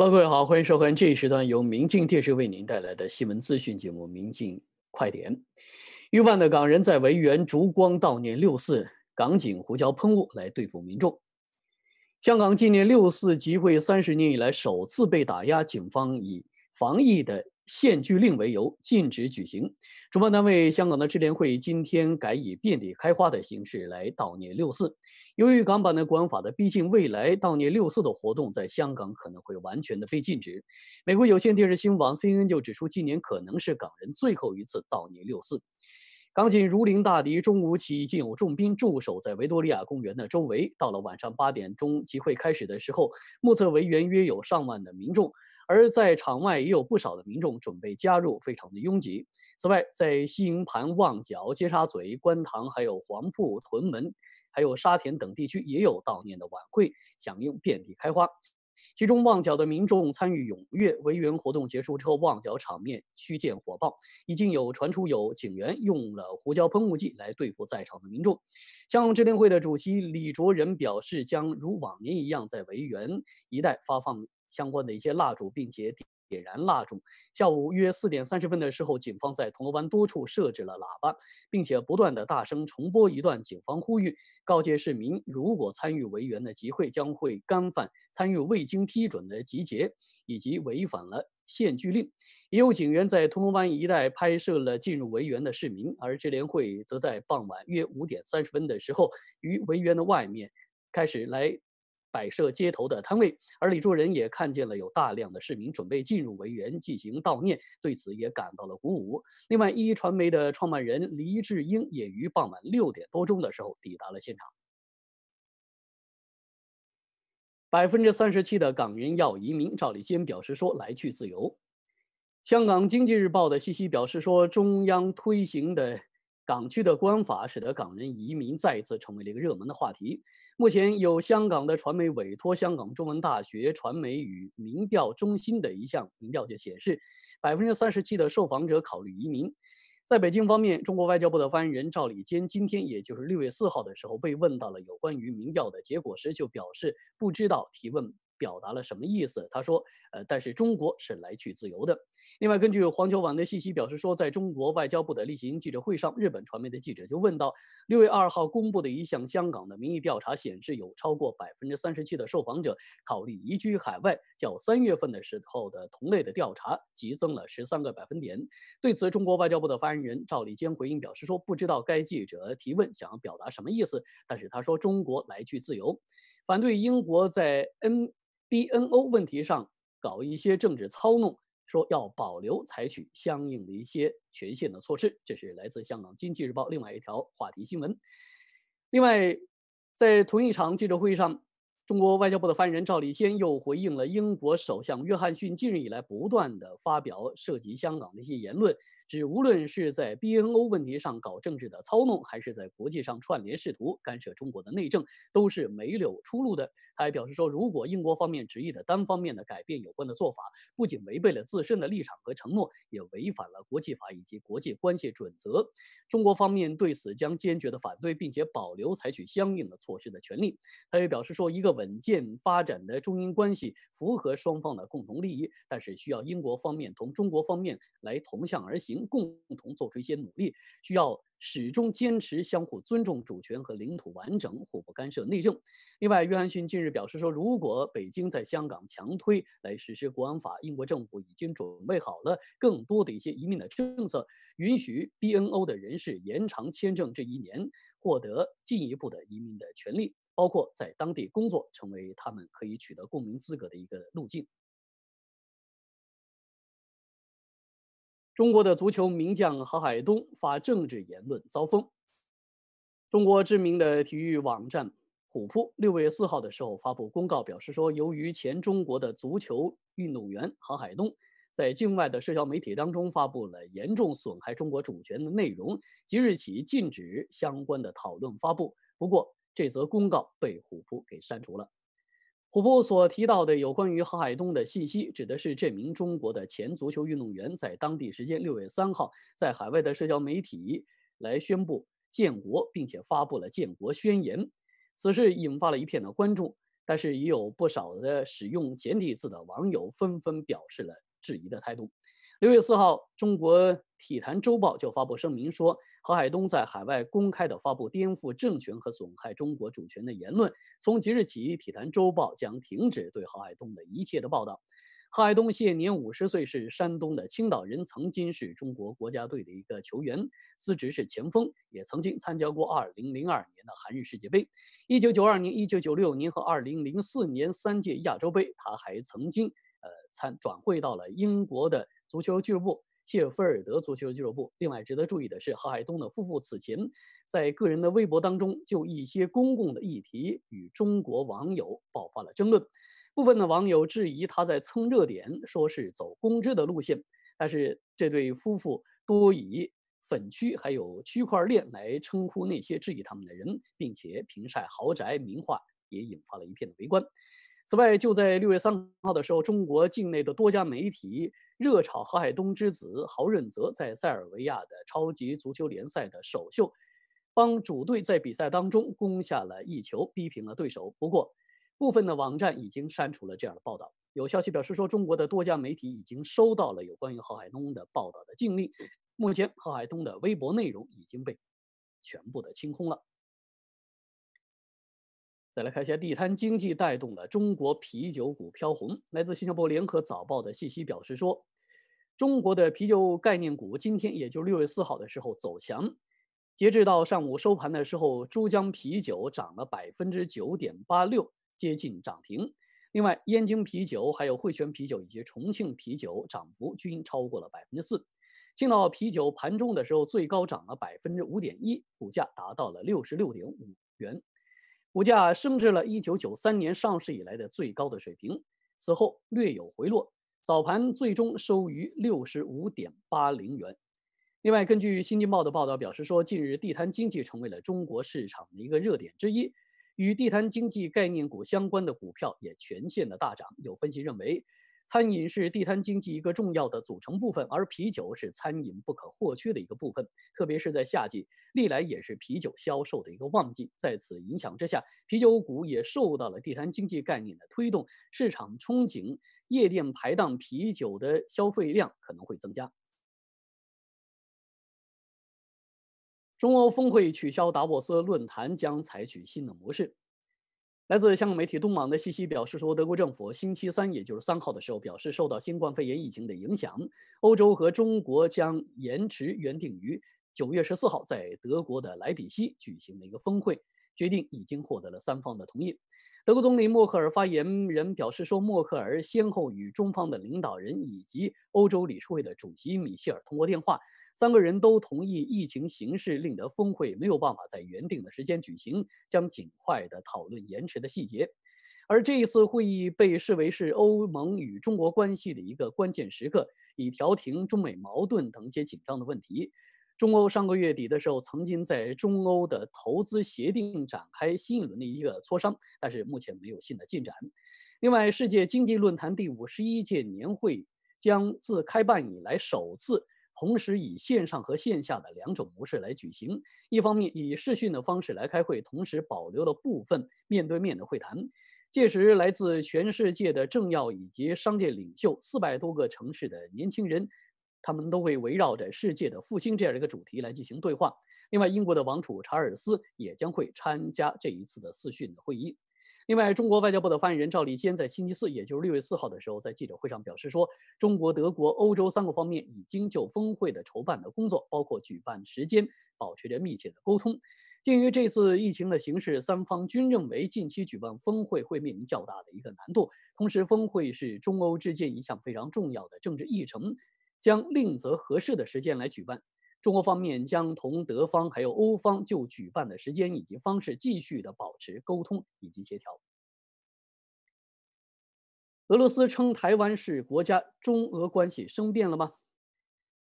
Hello，各位好，欢迎收看这一时段由明镜电视为您带来的新闻资讯节目《明镜快点》。逾万的港人在维园烛光悼念六四，港警胡椒喷雾来对付民众。香港纪念六四集会三十年以来首次被打压，警方以防疫的。限聚令为由禁止举行。主办单位香港的智联会今天改以遍地开花的形式来悼念六四。由于港版的国安法的逼近，未来悼念六四的活动在香港可能会完全的被禁止。美国有线电视新闻网 CNN 就指出，今年可能是港人最后一次悼念六四。港警如临大敌，中午起竟有重兵驻守在维多利亚公园的周围。到了晚上八点钟集会开始的时候，目测围园约有上万的民众。而在场外也有不少的民众准备加入，非常的拥挤。此外，在西营盘、旺角、尖沙咀、观塘，还有黄埔、屯门，还有沙田等地区，也有悼念的晚会，响应遍地开花。其中，旺角的民众参与踊跃，维园活动结束之后，旺角场面趋见火爆，已经有传出有警员用了胡椒喷雾剂来对付在场的民众。向治联会的主席李卓仁表示，将如往年一样在维园一带发放。相关的一些蜡烛，并且点燃蜡烛。下午约四点三十分的时候，警方在铜锣湾多处设置了喇叭，并且不断的大声重播一段警方呼吁，告诫市民，如果参与维园的集会，将会干犯参与未经批准的集结，以及违反了限聚令。也有警员在铜锣湾一带拍摄了进入围园的市民，而支联会则在傍晚约五点三十分的时候，于围园的外面开始来。摆设街头的摊位，而李助仁也看见了有大量的市民准备进入维园进行悼念，对此也感到了鼓舞。另外，一传媒的创办人黎智英也于傍晚六点多钟的时候抵达了现场。百分之三十七的港人要移民，赵立坚表示说：“来去自由。”香港经济日报的西西表示说：“中央推行的。”港区的官法使得港人移民再一次成为了一个热门的话题。目前有香港的传媒委托香港中文大学传媒与民调中心的一项民调就显示，百分之三十七的受访者考虑移民。在北京方面，中国外交部的发言人赵立坚今天，也就是六月四号的时候被问到了有关于民调的结果时，就表示不知道提问。表达了什么意思？他说：“呃，但是中国是来去自由的。”另外，根据环球网的信息表示说，在中国外交部的例行记者会上，日本传媒的记者就问到，六月二号公布的一项香港的民意调查显示，有超过百分之三十七的受访者考虑移居海外，较三月份的时候的同类的调查激增了十三个百分点。对此，中国外交部的发言人赵立坚回应表示说：“不知道该记者提问想要表达什么意思，但是他说中国来去自由，反对英国在 N。” D N O 问题上搞一些政治操弄，说要保留采取相应的一些权限的措施，这是来自香港经济日报另外一条话题新闻。另外，在同一场记者会上，中国外交部的发言人赵立坚又回应了英国首相约翰逊近日以来不断的发表涉及香港的一些言论。指无论是在 BNO 问题上搞政治的操弄，还是在国际上串联试图干涉中国的内政，都是没有出路的。他还表示说，如果英国方面执意的单方面的改变有关的做法，不仅违背了自身的立场和承诺，也违反了国际法以及国际关系准则。中国方面对此将坚决的反对，并且保留采取相应的措施的权利。他也表示说，一个稳健发展的中英关系符合双方的共同利益，但是需要英国方面同中国方面来同向而行。共同做出一些努力，需要始终坚持相互尊重主权和领土完整，互不干涉内政。另外，约翰逊近日表示说，如果北京在香港强推来实施国安法，英国政府已经准备好了更多的一些移民的政策，允许 BNO 的人士延长签证这一年，获得进一步的移民的权利，包括在当地工作，成为他们可以取得公民资格的一个路径。中国的足球名将郝海东发政治言论遭封。中国知名的体育网站虎扑六月四号的时候发布公告，表示说，由于前中国的足球运动员郝海东在境外的社交媒体当中发布了严重损害中国主权的内容，即日起禁止相关的讨论发布。不过，这则公告被虎扑给删除了。虎扑所提到的有关于郝海东的信息，指的是这名中国的前足球运动员，在当地时间六月三号，在海外的社交媒体来宣布建国，并且发布了建国宣言。此事引发了一片的关注，但是也有不少的使用简体字的网友纷纷表示了质疑的态度。六月四号，中国体坛周报就发布声明说，何海东在海外公开的发布颠覆政权和损害中国主权的言论。从即日起，体坛周报将停止对何海东的一切的报道。何海东现年五十岁，是山东的青岛人，曾经是中国国家队的一个球员，司职是前锋，也曾经参加过二零零二年的韩日世界杯、一九九二年、一九九六年和二零零四年三届亚洲杯。他还曾经。参转会到了英国的足球俱乐部谢菲尔德足球俱乐部。另外，值得注意的是，郝海东的夫妇此前在个人的微博当中，就一些公共的议题与中国网友爆发了争论。部分的网友质疑他在蹭热点，说是走公知的路线。但是，这对夫妇多以“粉区”还有区块链来称呼那些质疑他们的人，并且评晒豪宅名画，也引发了一片的围观。此外，就在六月三号的时候，中国境内的多家媒体热炒郝海东之子郝润泽在塞尔维亚的超级足球联赛的首秀，帮主队在比赛当中攻下了一球，逼平了对手。不过，部分的网站已经删除了这样的报道。有消息表示说，中国的多家媒体已经收到了有关于郝海东的报道的禁令。目前，郝海东的微博内容已经被全部的清空了。再来看一下，地摊经济带动了中国啤酒股飘红。来自新加坡联合早报的信息表示说，中国的啤酒概念股今天也就六月四号的时候走强。截至到上午收盘的时候，珠江啤酒涨了百分之九点八六，接近涨停。另外，燕京啤酒、还有汇泉啤酒以及重庆啤酒涨幅均超过了百分之四。青岛啤酒盘中的时候最高涨了百分之五点一，股价达到了六十六点五元。股价升至了1993年上市以来的最高的水平，此后略有回落。早盘最终收于65.80元。另外，根据新京报的报道表示说，近日地摊经济成为了中国市场的一个热点之一，与地摊经济概念股相关的股票也全线的大涨。有分析认为。餐饮是地摊经济一个重要的组成部分，而啤酒是餐饮不可或缺的一个部分，特别是在夏季，历来也是啤酒销售的一个旺季。在此影响之下，啤酒股也受到了地摊经济概念的推动。市场憧憬夜店、排档啤酒的消费量可能会增加。中欧峰会取消达沃斯论坛，将采取新的模式。来自香港媒体东网的信息表示说，德国政府星期三，也就是三号的时候，表示受到新冠肺炎疫情的影响，欧洲和中国将延迟原定于九月十四号在德国的莱比锡举行的一个峰会。决定已经获得了三方的同意。德国总理默克尔发言人表示说，默克尔先后与中方的领导人以及欧洲理事会的主席米歇尔通过电话，三个人都同意疫情形势令得峰会没有办法在原定的时间举行，将尽快的讨论延迟的细节。而这一次会议被视为是欧盟与中国关系的一个关键时刻，以调停中美矛盾等一些紧张的问题。中欧上个月底的时候，曾经在中欧的投资协定展开新一轮的一个磋商，但是目前没有新的进展。另外，世界经济论坛第五十一届年会将自开办以来首次同时以线上和线下的两种模式来举行。一方面以视讯的方式来开会，同时保留了部分面对面的会谈。届时，来自全世界的政要以及商界领袖，四百多个城市的年轻人。他们都会围绕着世界的复兴这样一个主题来进行对话。另外，英国的王储查尔斯也将会参加这一次的四训的会议。另外，中国外交部的发言人赵立坚在星期四，也就是六月四号的时候，在记者会上表示说，中国、德国、欧洲三个方面已经就峰会的筹办的工作，包括举办时间，保持着密切的沟通。鉴于这次疫情的形势，三方均认为近期举办峰会会面临较大的一个难度。同时，峰会是中欧之间一项非常重要的政治议程。将另择合适的时间来举办。中国方面将同德方还有欧方就举办的时间以及方式继续的保持沟通以及协调。俄罗斯称台湾是国家，中俄关系生变了吗？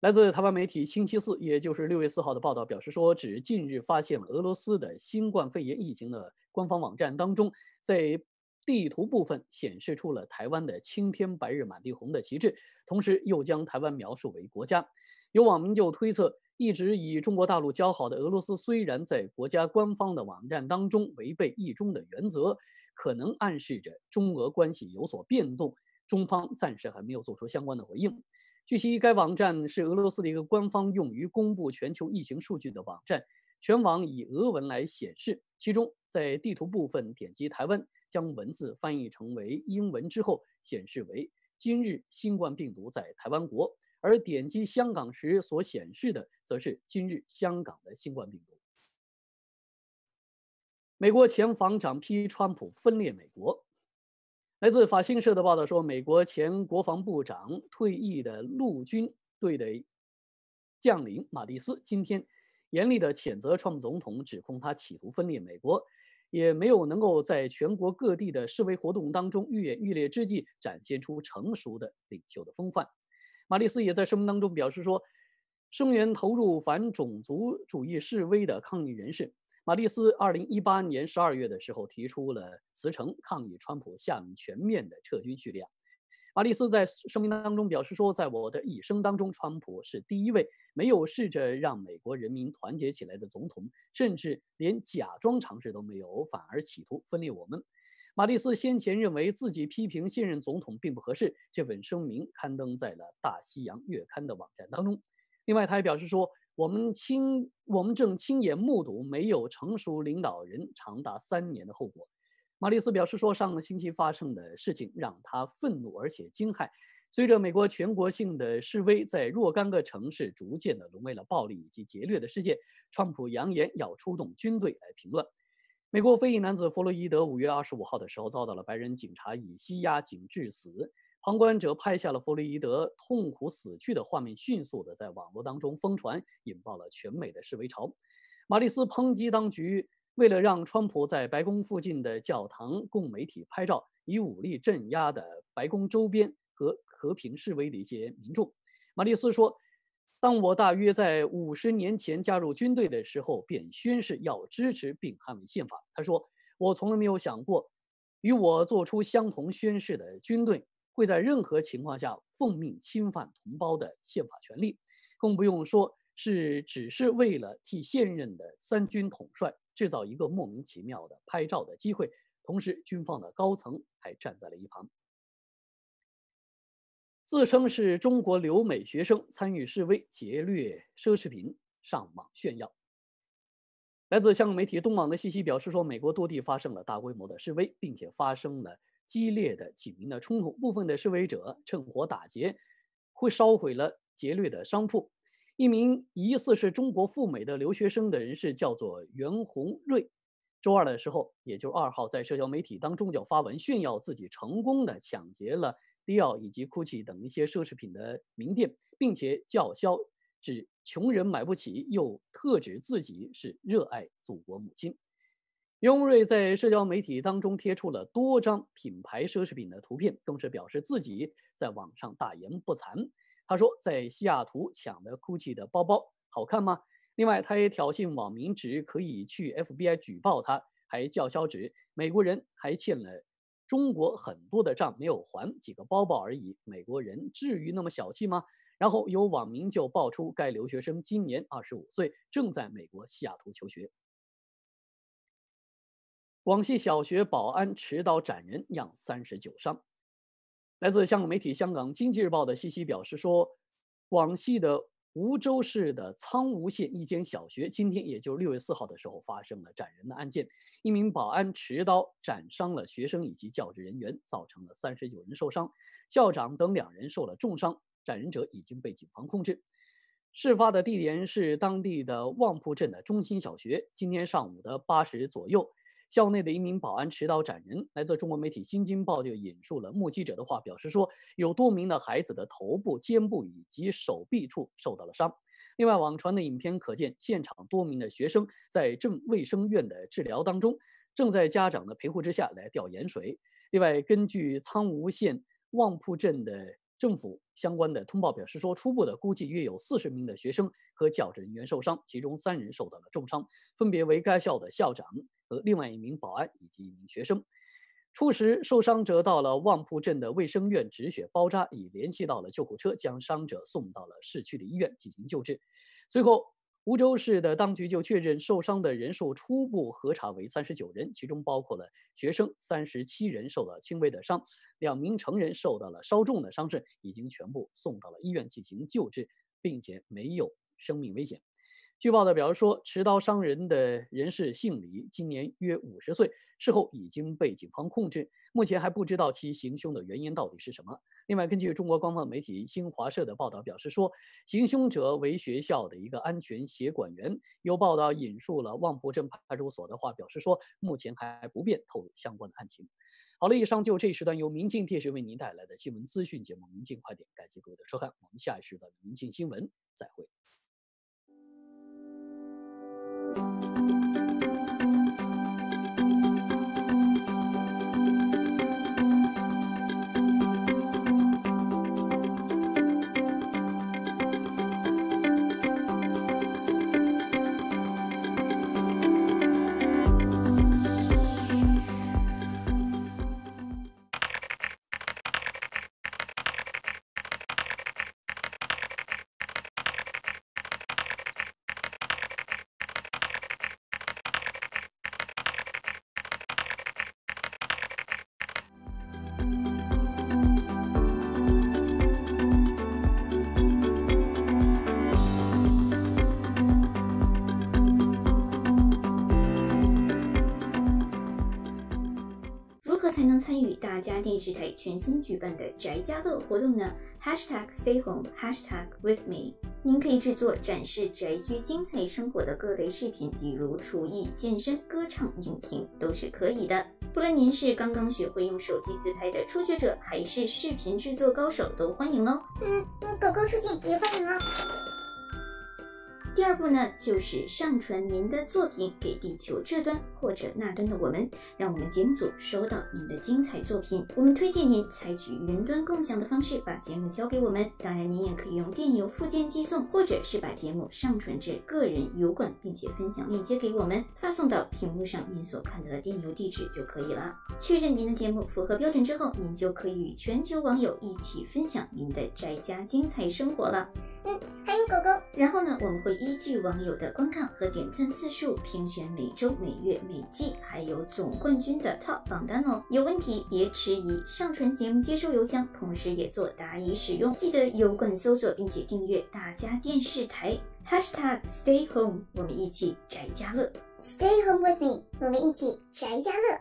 来自台湾媒体星期四，也就是六月四号的报道表示说，指近日发现俄罗斯的新冠肺炎疫情的官方网站当中在。地图部分显示出了台湾的“青天白日满地红”的旗帜，同时又将台湾描述为国家。有网民就推测，一直与中国大陆交好的俄罗斯，虽然在国家官方的网站当中违背一中的原则，可能暗示着中俄关系有所变动。中方暂时还没有做出相关的回应。据悉，该网站是俄罗斯的一个官方用于公布全球疫情数据的网站，全网以俄文来显示。其中，在地图部分点击台湾。将文字翻译成为英文之后，显示为“今日新冠病毒在台湾国”，而点击香港时所显示的则是“今日香港的新冠病毒”。美国前防长批川普分裂美国。来自法新社的报道说，美国前国防部长、退役的陆军队的将领马蒂斯今天严厉地谴责川普总统，指控他企图分裂美国。也没有能够在全国各地的示威活动当中愈演愈烈之际展现出成熟的领袖的风范。马利斯也在声明当中表示说，声援投入反种族主义示威的抗议人士。马利斯二零一八年十二月的时候提出了辞呈，抗议川普向全面的撤军去令。马蒂斯在声明当中表示说，在我的一生当中，川普是第一位没有试着让美国人民团结起来的总统，甚至连假装尝试都没有，反而企图分裂我们。马蒂斯先前认为自己批评现任总统并不合适，这份声明刊登在了《大西洋月刊》的网站当中。另外，他还表示说，我们亲，我们正亲眼目睹没有成熟领导人长达三年的后果。马丽斯表示说：“上个星期发生的事情让他愤怒而且惊骇。随着美国全国性的示威，在若干个城市逐渐的沦为了暴力以及劫掠的事件。川普扬言要出动军队来平乱。美国非裔男子弗洛伊德五月二十五号的时候遭到了白人警察以膝压警致死，旁观者拍下了弗洛伊德痛苦死去的画面，迅速的在网络当中疯传，引爆了全美的示威潮。马丽斯抨击当局。”为了让川普在白宫附近的教堂供媒体拍照，以武力镇压的白宫周边和和平示威的一些民众，马蒂斯说：“当我大约在五十年前加入军队的时候，便宣誓要支持并捍卫宪法。”他说：“我从来没有想过，与我做出相同宣誓的军队会在任何情况下奉命侵犯同胞的宪法权利，更不用说是只是为了替现任的三军统帅。”制造一个莫名其妙的拍照的机会，同时军方的高层还站在了一旁。自称是中国留美学生参与示威劫掠奢侈品，上网炫耀。来自香港媒体东网的信息表示说，美国多地发生了大规模的示威，并且发生了激烈的警民的冲突，部分的示威者趁火打劫，会烧毁了劫掠的商铺。一名疑似是中国赴美的留学生的人士，叫做袁宏瑞。周二的时候，也就是二号，在社交媒体当中就发文炫耀自己成功的抢劫了迪奥以及 GUCCI 等一些奢侈品的名店，并且叫嚣指穷人买不起，又特指自己是热爱祖国母亲。雍瑞在社交媒体当中贴出了多张品牌奢侈品的图片，更是表示自己在网上大言不惭。他说，在西雅图抢的 GUCCI 的包包，好看吗？另外，他也挑衅网民，指可以去 FBI 举报他，还叫嚣指美国人还欠了中国很多的账没有还，几个包包而已，美国人至于那么小气吗？然后有网民就爆出该留学生今年二十五岁，正在美国西雅图求学。广西小学保安持刀斩人，酿三十九伤。来自香港媒体《香港经济日报》的信息表示说，广西的梧州市的苍梧县一间小学，今天也就六月四号的时候发生了斩人的案件。一名保安持刀斩伤了学生以及教职人员，造成了三十九人受伤，校长等两人受了重伤。斩人者已经被警方控制。事发的地点是当地的旺铺镇的中心小学。今天上午的八时左右。校内的一名保安持刀斩人。来自中国媒体《新京报》就引述了目击者的话，表示说有多名的孩子的头部、肩部以及手臂处受到了伤。另外，网传的影片可见，现场多名的学生在镇卫生院的治疗当中，正在家长的陪护之下来吊盐水。另外，根据苍梧县旺铺镇的政府相关的通报表示说，初步的估计约有四十名的学生和教职人员受伤，其中三人受到了重伤，分别为该校的校长。和另外一名保安以及一名学生，初时受伤者到了旺铺镇的卫生院止血包扎，已联系到了救护车，将伤者送到了市区的医院进行救治。随后，梧州市的当局就确认受伤的人数初步核查为三十九人，其中包括了学生三十七人受了轻微的伤，两名成人受到了稍重的伤势，已经全部送到了医院进行救治，并且没有生命危险。据报道，表示说持刀伤人的人士姓李，今年约五十岁，事后已经被警方控制。目前还不知道其行凶的原因到底是什么。另外，根据中国官方媒体新华社的报道，表示说行凶者为学校的一个安全协管员。有报道引述了望坡镇派出所的话，表示说目前还不便透露相关的案情。好了，以上就这一时段由《民进电视》为您带来的新闻资讯节目《民进快点》，感谢各位的收看，我们下一时段《民进新闻》再会。家电视台全新举办的宅家乐活动呢，#stayhome h a h g s t a h h a a s t g #withme，您可以制作展示宅居精彩生活的各类视频，比如厨艺、健身、歌唱、影评都是可以的。不论您是刚刚学会用手机自拍的初学者，还是视频制作高手，都欢迎哦。嗯嗯，狗狗出镜也欢迎哦。第二步呢，就是上传您的作品给地球这端或者那端的我们，让我们节目组收到您的精彩作品。我们推荐您采取云端共享的方式把节目交给我们，当然您也可以用电邮附件寄送，或者是把节目上传至个人油管，并且分享链接给我们，发送到屏幕上您所看到的电邮地址就可以了。确认您的节目符合标准之后，您就可以与全球网友一起分享您的宅家精彩生活了。嗯，还有狗狗。然后呢，我们会依据网友的观看和点赞次数，评选每周、每月、每季，还有总冠军的 top 榜单哦。有问题别迟疑，上传节目接收邮箱，同时也做答疑使用。记得油管搜索并且订阅大家电视台 #hashtag Stay Home 我们一起宅家乐 #Stay Home with me 我们一起宅家乐。